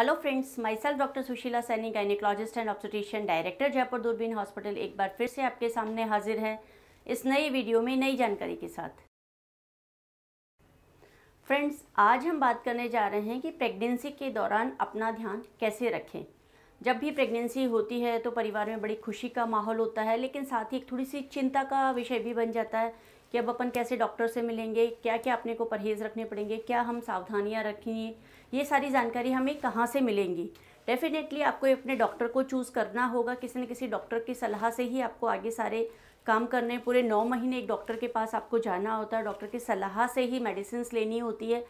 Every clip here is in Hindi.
hello friends myself doctor Sushila Saini gynaecologist and obstetrician director Jaipur Doorbeen hospital एक बार फिर से आपके सामने हाजिर है इस नई वीडियो में नई जानकारी के साथ फ्रेंड्स आज हम बात करने जा रहे हैं कि प्रेगनेंसी के दौरान अपना ध्यान कैसे रखें जब भी प्रेगनेंसी होती है तो परिवार में बड़ी खुशी का माहौल होता है लेकिन साथ ही एक थोड़ी सी चिंता का विषय भी बन जाता है कि अब अपन कैसे डॉक्टर से मिलेंगे क्या क्या अपने को परहेज़ रखने पड़ेंगे क्या हम सावधानियाँ रखेंगे ये सारी जानकारी हमें कहाँ से मिलेंगी डेफिनेटली आपको अपने डॉक्टर को चूज़ करना होगा किसी न किसी डॉक्टर की सलाह से ही आपको आगे सारे काम करने पूरे नौ महीने एक डॉक्टर के पास आपको जाना होता है डॉक्टर की सलाह से ही मेडिसिन लेनी होती है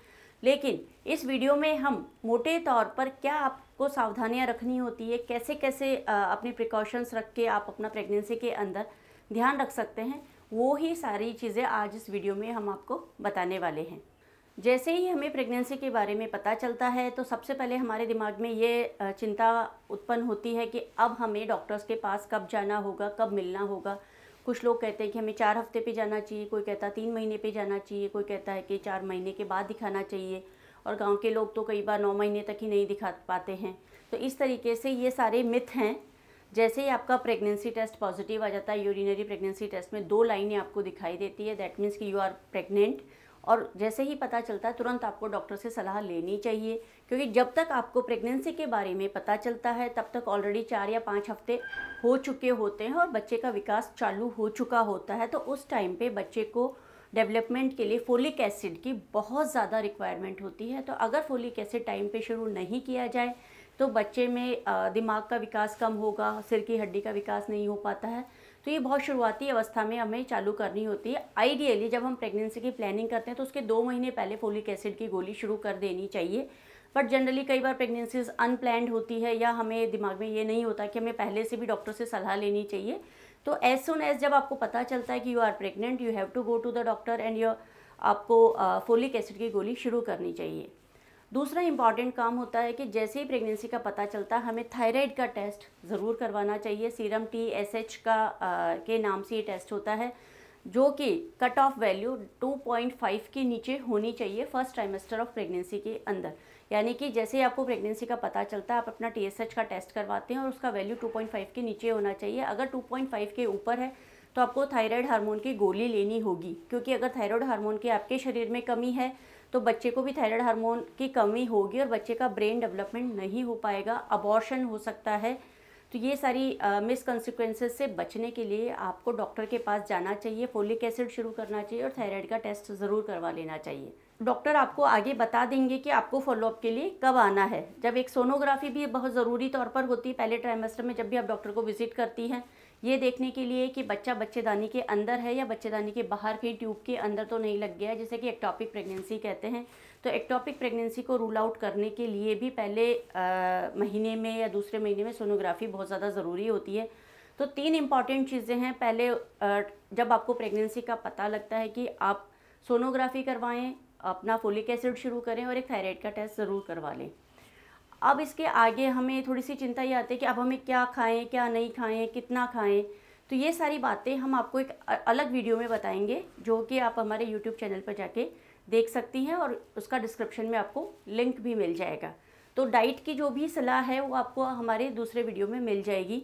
लेकिन इस वीडियो में हम मोटे तौर पर क्या आपको सावधानियां रखनी होती है कैसे कैसे अपनी प्रिकॉशंस रख के आप अपना प्रेगनेंसी के अंदर ध्यान रख सकते हैं वो ही सारी चीज़ें आज इस वीडियो में हम आपको बताने वाले हैं जैसे ही हमें प्रेगनेंसी के बारे में पता चलता है तो सबसे पहले हमारे दिमाग में ये चिंता उत्पन्न होती है कि अब हमें डॉक्टर्स के पास कब जाना होगा कब मिलना होगा कुछ लोग कहते हैं कि हमें चार हफ्ते पे जाना चाहिए कोई कहता है तीन महीने पे जाना चाहिए कोई कहता है कि चार महीने के बाद दिखाना चाहिए और गांव के लोग तो कई बार नौ महीने तक ही नहीं दिखा पाते हैं तो इस तरीके से ये सारे मिथ हैं जैसे ही आपका प्रेगनेंसी टेस्ट पॉजिटिव आ जाता है यूरिनरी प्रेगनेंसी टेस्ट में दो लाइनें आपको दिखाई देती है दैट मीन्स कि यू आर प्रेगनेंट और जैसे ही पता चलता है तुरंत आपको डॉक्टर से सलाह लेनी चाहिए क्योंकि जब तक आपको प्रेगनेंसी के बारे में पता चलता है तब तक ऑलरेडी चार या पाँच हफ्ते हो चुके होते हैं और बच्चे का विकास चालू हो चुका होता है तो उस टाइम पे बच्चे को डेवलपमेंट के लिए फोलिक एसिड की बहुत ज़्यादा रिक्वायरमेंट होती है तो अगर फोलिक एसिड टाइम पे शुरू नहीं किया जाए तो बच्चे में दिमाग का विकास कम होगा सिर की हड्डी का विकास नहीं हो पाता है तो ये बहुत शुरुआती अवस्था में हमें चालू करनी होती है आइडियली जब हम प्रेगनेंसी की प्लानिंग करते हैं तो उसके दो महीने पहले फोलिक एसिड की गोली शुरू कर देनी चाहिए बट जनरली कई बार प्रेगनेंसीज अनप्लैंड होती है या हमें दिमाग में ये नहीं होता कि हमें पहले से भी डॉक्टर से सलाह लेनी चाहिए तो एज सुन एज जब आपको पता चलता है कि you are pregnant you have to go to the doctor and your आपको फोलिक एसिड की गोली शुरू करनी चाहिए दूसरा इंपॉर्टेंट काम होता है कि जैसे ही प्रेगनेंसी का पता चलता है हमें थायराइड का टेस्ट ज़रूर करवाना चाहिए सीरम टी एस एच का आ, के नाम से ये टेस्ट होता है जो कि कट ऑफ वैल्यू 2.5 के नीचे होनी चाहिए फर्स्ट ट्राइमेस्टर ऑफ प्रेगनेंसी के अंदर यानी कि जैसे ही आपको प्रेगनेंसी का पता चलता है आप अपना टी का टेस्ट करवाते हैं और उसका वैल्यू 2.5 के नीचे होना चाहिए अगर 2.5 के ऊपर है तो आपको थायराइड हार्मोन की गोली लेनी होगी क्योंकि अगर थायराइड हार्मोन की आपके शरीर में कमी है तो बच्चे को भी थायराइड हार्मोन की कमी होगी और बच्चे का ब्रेन डेवलपमेंट नहीं हो पाएगा अबॉर्शन हो सकता है तो ये सारी मिसकन्सिक्वेंसेज से बचने के लिए आपको डॉक्टर के पास जाना चाहिए फोलिक एसिड शुरू करना चाहिए और थायराइड का टेस्ट ज़रूर करवा लेना चाहिए डॉक्टर आपको आगे बता देंगे कि आपको फॉलोअप के लिए कब आना है जब एक सोनोग्राफी भी बहुत ज़रूरी तौर पर होती है पहले ट्राइमेस्टर में जब भी आप डॉक्टर को विज़िट करती हैं ये देखने के लिए कि बच्चा बच्चेदानी के अंदर है या बच्चेदानी के बाहर कहीं ट्यूब के अंदर तो नहीं लग गया है जैसे कि एक्टॉपिक प्रेगनेंसी कहते हैं तो एक्टॉपिक प्रेगनेंसी को रूल आउट करने के लिए भी पहले आ, महीने में या दूसरे महीने में सोनोग्राफी बहुत ज़्यादा ज़रूरी होती है तो तीन इंपॉर्टेंट चीज़ें हैं पहले आ, जब आपको प्रेगनेंसी का पता लगता है कि आप सोनोग्राफी करवाएं अपना फोलिक एसिड शुरू करें और एक थायराइड का टेस्ट ज़रूर करवा लें अब इसके आगे हमें थोड़ी सी चिंता ये आती है कि अब हमें क्या खाएं क्या नहीं खाएं कितना खाएं तो ये सारी बातें हम आपको एक अलग वीडियो में बताएंगे जो कि आप हमारे यूट्यूब चैनल पर जाके देख सकती हैं और उसका डिस्क्रिप्शन में आपको लिंक भी मिल जाएगा तो डाइट की जो भी सलाह है वो आपको हमारे दूसरे वीडियो में मिल जाएगी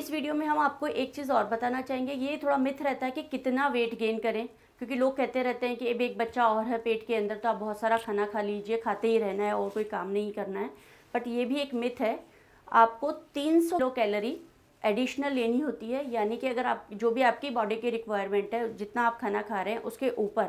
इस वीडियो में हम आपको एक चीज़ और बताना चाहेंगे ये थोड़ा मिथ रहता है कि कितना वेट गेन करें क्योंकि लोग कहते रहते हैं कि अब एक बच्चा और है पेट के अंदर तो आप बहुत सारा खाना खा लीजिए खाते ही रहना है और कोई काम नहीं करना है बट ये भी एक मिथ है आपको 300 किलो कैलोरी एडिशनल लेनी होती है यानी कि अगर आप जो भी आपकी बॉडी की रिक्वायरमेंट है जितना आप खाना खा रहे हैं उसके ऊपर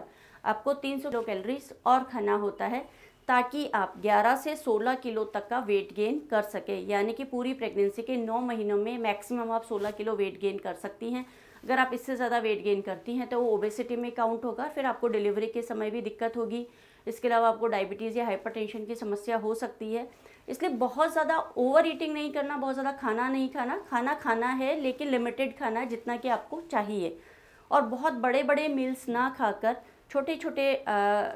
आपको 300 किलो कैलोरीज और खाना होता है ताकि आप 11 से 16 किलो तक का वेट गेन कर सकें यानी कि पूरी प्रेगनेंसी के 9 महीनों में मैक्सिमम आप 16 किलो वेट गेन कर सकती हैं अगर आप इससे ज़्यादा वेट गेन करती हैं तो वो ओबेसिटी में काउंट होगा फिर आपको डिलीवरी के समय भी दिक्कत होगी इसके अलावा आपको डायबिटीज़ या हाइपरटेंशन की समस्या हो सकती है इसलिए बहुत ज़्यादा ओवर ईटिंग नहीं करना बहुत ज़्यादा खाना नहीं खाना खाना खाना है लेकिन लिमिटेड खाना है जितना कि आपको चाहिए और बहुत बड़े बड़े मील्स ना खाकर छोटे छोटे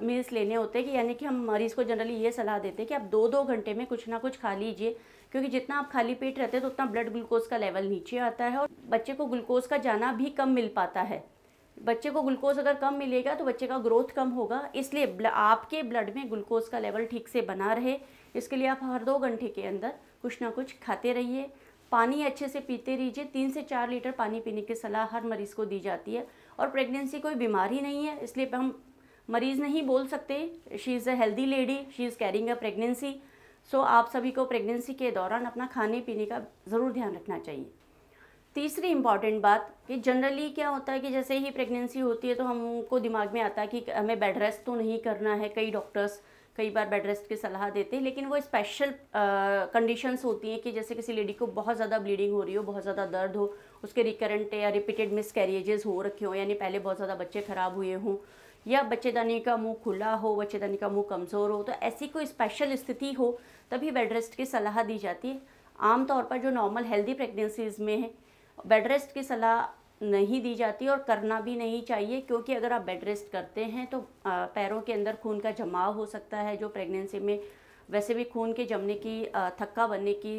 मील्स लेने होते हैं कि यानी कि हम मरीज़ को जनरली ये सलाह देते हैं कि आप दो दो घंटे में कुछ ना कुछ खा लीजिए क्योंकि जितना आप खाली पेट रहते हैं तो उतना ब्लड ग्लूकोज का लेवल नीचे आता है और बच्चे को ग्लूकोज का जाना भी कम मिल पाता है बच्चे को ग्लूकोज अगर कम मिलेगा तो बच्चे का ग्रोथ कम होगा इसलिए ब्ल, आपके ब्लड में ग्लूकोज का लेवल ठीक से बना रहे इसके लिए आप हर दो घंटे के अंदर कुछ ना कुछ खाते रहिए पानी अच्छे से पीते रहिए तीन से चार लीटर पानी पीने की सलाह हर मरीज़ को दी जाती है और प्रेगनेंसी कोई बीमारी नहीं है इसलिए हम मरीज़ नहीं बोल सकते she is a healthy lady she is carrying a pregnancy so आप सभी को प्रेगनेंसी के दौरान अपना खाने पीने का ज़रूर ध्यान रखना चाहिए तीसरी इम्पॉर्टेंट बात कि जनरली क्या होता है कि जैसे ही प्रेगनेंसी होती है तो हमको दिमाग में आता है कि हमें बेड रेस्ट तो नहीं करना है कई डॉक्टर्स कई बार बेड रेस्ट की सलाह देते हैं लेकिन वो स्पेशल कंडीशंस होती हैं कि जैसे किसी लेडी को बहुत ज़्यादा ब्लीडिंग हो रही हो बहुत ज़्यादा दर्द हो उसके रिकरेंट या रिपीटेड मिस हो रखे हों यानी पहले बहुत ज़्यादा बच्चे ख़राब हुए हों या बच्चेदानी का मुंह खुला हो बच्चेदानी का मुंह कमज़ोर हो तो ऐसी कोई स्पेशल स्थिति हो तभी बेड रेस्ट की सलाह दी जाती है आमतौर पर जो नॉर्मल हेल्दी प्रेगनेंसीज़ में है बेड रेस्ट की सलाह नहीं दी जाती और करना भी नहीं चाहिए क्योंकि अगर आप बेड रेस्ट करते हैं तो पैरों के अंदर खून का जमाव हो सकता है जो प्रेगनेंसी में वैसे भी खून के जमने की थक्का बनने की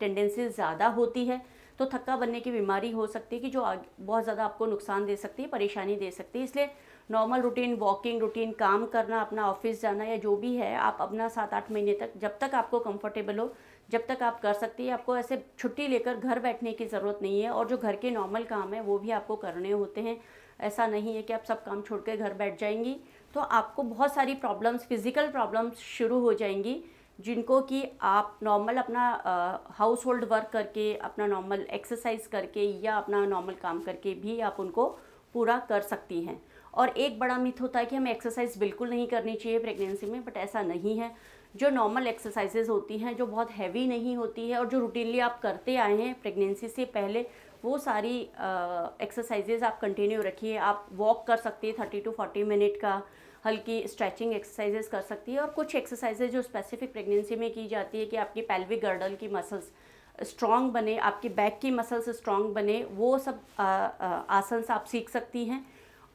टेंडेंसी ज़्यादा होती है तो थक्का बनने की बीमारी हो सकती है कि जो बहुत ज़्यादा आपको नुकसान दे सकती है परेशानी दे सकती है इसलिए नॉर्मल रूटीन वॉकिंग रूटीन काम करना अपना ऑफिस जाना या जो भी है आप अपना सात आठ महीने तक जब तक आपको कंफर्टेबल हो जब तक आप कर सकती है आपको ऐसे छुट्टी लेकर घर बैठने की ज़रूरत नहीं है और जो घर के नॉर्मल काम है वो भी आपको करने होते हैं ऐसा नहीं है कि आप सब काम छोड़ कर घर बैठ जाएंगी तो आपको बहुत सारी प्रॉब्लम्स फिज़िकल प्रॉब्लम्स शुरू हो जाएंगी जिनको कि आप नॉर्मल अपना हाउस होल्ड वर्क करके अपना नॉर्मल एक्सरसाइज करके या अपना नॉर्मल काम करके भी आप उनको पूरा कर सकती हैं और एक बड़ा मिथ होता है कि हमें एक्सरसाइज बिल्कुल नहीं करनी चाहिए प्रेगनेंसी में बट ऐसा नहीं है जो नॉर्मल एक्सरसाइजेज होती हैं जो बहुत हैवी नहीं होती है और जो रूटीनली आप करते आए हैं प्रेगनेंसी से पहले वो सारी एक्सरसाइजेज आप कंटिन्यू रखिए आप वॉक कर सकती है थर्टी टू फोर्टी मिनट का हल्की स्ट्रेचिंग एक्सरसाइजेज कर सकती है और कुछ एक्सरसाइजेज जो स्पेसिफिक प्रेगनेंसी में की जाती है कि आपकी पैल्विक गर्डल की मसल्स स्ट्रॉन्ग बने आपकी बैक की मसल्स स्ट्रॉन्ग बने वो सब आसन आप सीख सकती हैं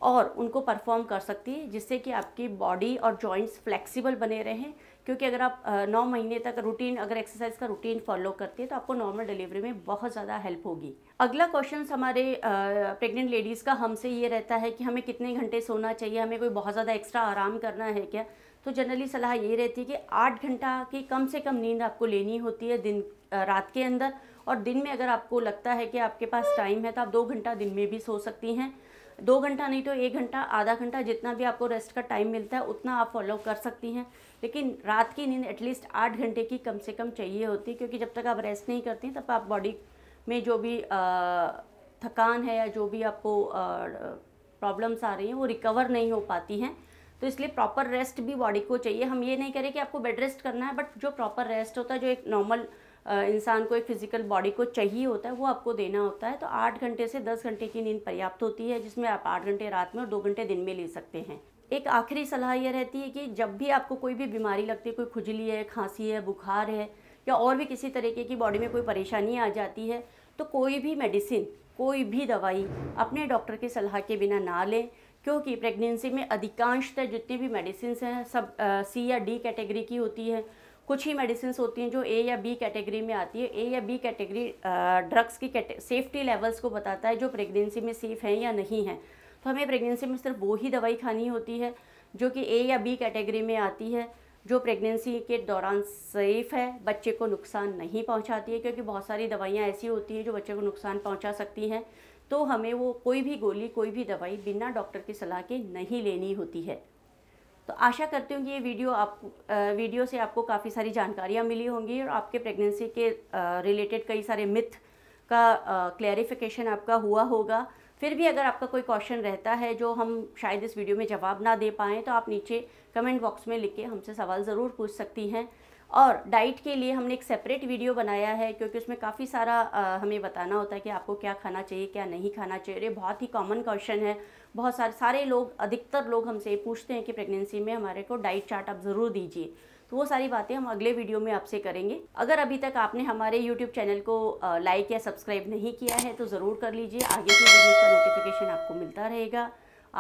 और उनको परफॉर्म कर सकती है जिससे कि आपकी बॉडी और जॉइंट्स फ्लेक्सिबल बने रहें क्योंकि अगर आप नौ महीने तक रूटीन अगर एक्सरसाइज का रूटीन फॉलो करती है तो आपको नॉर्मल डिलीवरी में बहुत ज़्यादा हेल्प होगी अगला क्वेश्चन हमारे प्रेग्नेंट लेडीज़ का हमसे ये रहता है कि हमें कितने घंटे सोना चाहिए हमें कोई बहुत ज़्यादा एक्स्ट्रा आराम करना है क्या तो जनरली सलाह ये रहती है कि आठ घंटा की कम से कम नींद आपको लेनी होती है दिन रात के अंदर और दिन में अगर आपको लगता है कि आपके पास टाइम है तो आप दो घंटा दिन में भी सो सकती हैं दो घंटा नहीं तो एक घंटा आधा घंटा जितना भी आपको रेस्ट का टाइम मिलता है उतना आप फॉलो कर सकती हैं लेकिन रात की नींद एटलीस्ट आठ घंटे की कम से कम चाहिए होती है क्योंकि जब तक आप रेस्ट नहीं करती तब आप बॉडी में जो भी थकान है या जो भी आपको प्रॉब्लम्स आ रही हैं वो रिकवर नहीं हो पाती हैं तो इसलिए प्रॉपर रेस्ट भी बॉडी को चाहिए हम ये नहीं करें कि आपको बेड रेस्ट करना है बट जो प्रॉपर रेस्ट होता है जो एक नॉर्मल इंसान को एक फ़िज़िकल बॉडी को चाहिए होता है वो आपको देना होता है तो आठ घंटे से दस घंटे की नींद पर्याप्त होती है जिसमें आप आठ घंटे रात में और दो घंटे दिन में ले सकते हैं एक आखिरी सलाह यह रहती है कि जब भी आपको कोई भी बीमारी लगती है कोई खुजली है खांसी है बुखार है या और भी किसी तरीके की बॉडी में कोई परेशानी आ जाती है तो कोई भी मेडिसिन कोई भी दवाई अपने डॉक्टर की सलाह के बिना ना लें क्योंकि प्रेगनेंसी में अधिकांशतः जितनी भी मेडिसिन हैं सब सी या डी कैटेगरी की होती है कुछ ही मेडिसिन होती हैं जो ए या बी कैटेगरी में आती है ए या बी कैटेगरी ड्रग्स की सेफ्टी लेवल्स को बताता है जो प्रेगनेंसी में सेफ़ हैं या नहीं है तो हमें प्रेगनेंसी में सिर्फ वो ही दवाई खानी होती है जो कि ए या बी कैटेगरी में आती है जो प्रेगनेंसी के दौरान सेफ़ है बच्चे को नुकसान नहीं पहुँचाती है क्योंकि बहुत सारी दवाइयाँ ऐसी होती हैं जो बच्चे को नुकसान पहुँचा सकती हैं तो हमें वो कोई भी गोली कोई भी दवाई बिना डॉक्टर की सलाह के नहीं लेनी होती है तो आशा करती हूँ कि ये वीडियो आप वीडियो से आपको काफ़ी सारी जानकारियाँ मिली होंगी और आपके प्रेगनेंसी के रिलेटेड कई सारे मिथ का क्लैरिफिकेशन आपका हुआ होगा फिर भी अगर आपका कोई क्वेश्चन रहता है जो हम शायद इस वीडियो में जवाब ना दे पाएँ तो आप नीचे कमेंट बॉक्स में लिख के हमसे सवाल ज़रूर पूछ सकती हैं और डाइट के लिए हमने एक सेपरेट वीडियो बनाया है क्योंकि उसमें काफ़ी सारा आ, हमें बताना होता है कि आपको क्या खाना चाहिए क्या नहीं खाना चाहिए बहुत ही कॉमन क्वेश्चन है बहुत सारे सारे लोग अधिकतर लोग हमसे पूछते हैं कि प्रेगनेंसी में हमारे को डाइट चार्ट आप ज़रूर दीजिए तो वो सारी बातें हम अगले वीडियो में आपसे करेंगे अगर अभी तक आपने हमारे यूट्यूब चैनल को लाइक या सब्सक्राइब नहीं किया है तो ज़रूर कर लीजिए आगे की वीडियो का नोटिफिकेशन आपको मिलता रहेगा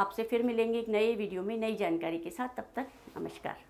आपसे फिर मिलेंगे एक नए वीडियो में नई जानकारी के साथ तब तक नमस्कार